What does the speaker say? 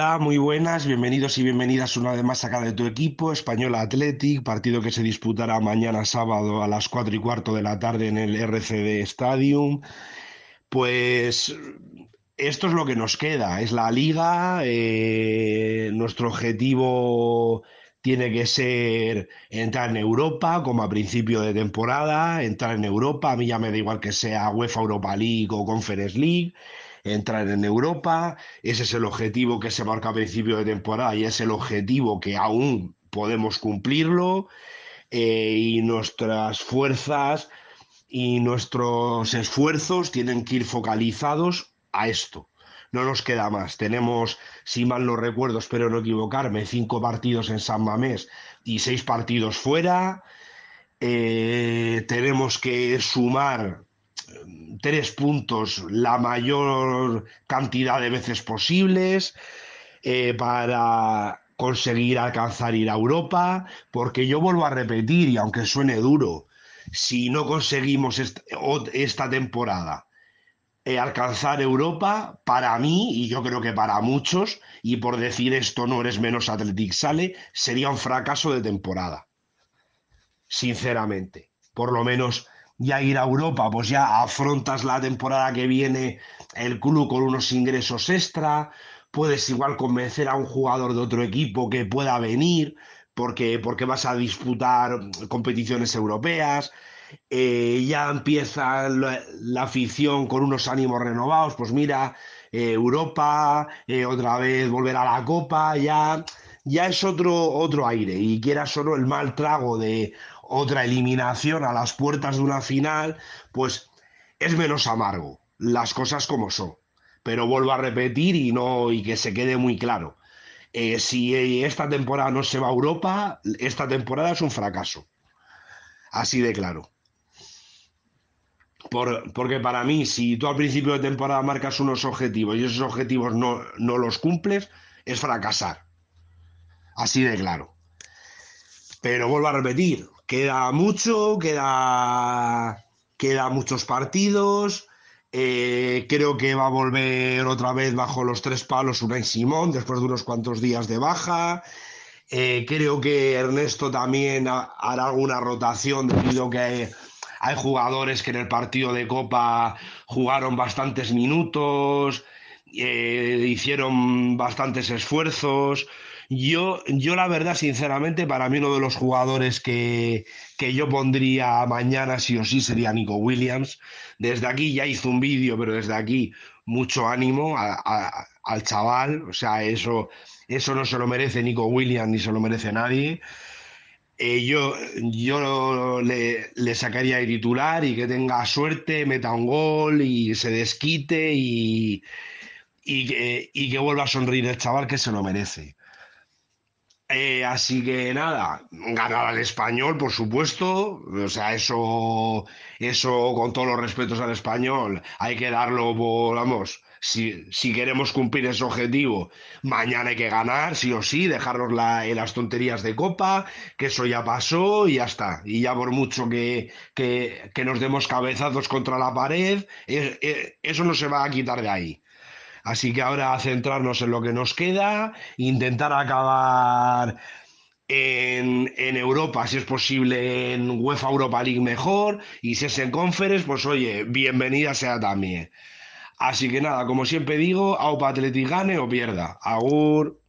Hola, muy buenas, bienvenidos y bienvenidas una vez más acá de tu equipo, Española Athletic, partido que se disputará mañana sábado a las 4 y cuarto de la tarde en el RCD Stadium. Pues esto es lo que nos queda, es la liga, eh, nuestro objetivo tiene que ser entrar en Europa como a principio de temporada, entrar en Europa, a mí ya me da igual que sea UEFA Europa League o Conference League entrar en Europa. Ese es el objetivo que se marca a principio de temporada y es el objetivo que aún podemos cumplirlo. Eh, y nuestras fuerzas y nuestros esfuerzos tienen que ir focalizados a esto. No nos queda más. Tenemos, si mal no recuerdo, espero no equivocarme, cinco partidos en San Mamés y seis partidos fuera. Eh, tenemos que sumar tres puntos la mayor cantidad de veces posibles eh, para conseguir alcanzar ir a Europa, porque yo vuelvo a repetir, y aunque suene duro, si no conseguimos esta, temporada eh, alcanzar Europa, para mí, y yo creo que para muchos, y por decir esto no eres menos Athletic Sale, sería un fracaso de temporada, sinceramente, por lo menos ya ir a Europa, pues ya afrontas la temporada que viene el club con unos ingresos extra, puedes igual convencer a un jugador de otro equipo que pueda venir, porque, porque vas a disputar competiciones europeas, eh, ya empieza la, afición con unos ánimos renovados, pues mira, eh, Europa, eh, otra vez volver a la Copa, ya ya es otro, otro aire y quiera solo el mal trago de otra eliminación a las puertas de una final, pues es menos amargo, las cosas como son. Pero vuelvo a repetir y no y que se quede muy claro. Eh, si esta temporada no se va a Europa, esta temporada es un fracaso. Así de claro. porque para mí, si tú al principio de temporada marcas unos objetivos y esos objetivos no los cumples, es fracasar. Así de claro. Pero vuelvo a repetir, queda mucho, queda, queda muchos partidos. Eh, creo que va a volver otra vez bajo los tres palos Unai Simón después de unos cuantos días de baja. Eh, creo que Ernesto también hará alguna rotación debido a que hay, jugadores que en el partido de Copa jugaron bastantes minutos, eh, hicieron bastantes esfuerzos. Yo, yo la verdad, sinceramente, para mí uno de los jugadores que, yo pondría mañana sí o sí sería Nico Williams. Desde aquí ya hizo un vídeo, pero desde aquí mucho ánimo al chaval. O sea, eso, eso no se lo merece Nico Williams ni se lo merece nadie. Eh, yo, yo le, sacaría el titular y que tenga suerte, meta un gol y se desquite y, que, y que vuelva a sonreír el chaval que se lo merece. Eh, así que nada, ganar al español, por supuesto. O sea, eso, eso con todos los respetos al español, hay que darlo, vamos. Si, si queremos cumplir ese objetivo, mañana hay que ganar, sí o sí, dejarnos eh, las tonterías de copa, que eso ya pasó y ya está. Y ya por mucho que, que, nos demos cabezazos contra la pared, eh, eso no se va a quitar de ahí. Así que ahora centrarnos en lo que nos queda, intentar acabar en, Europa, si es posible, en UEFA Europa League mejor, y si es en Conference, pues oye, bienvenida sea también. Así que nada, como siempre digo, Aupa Atleti gane o pierda. Agur.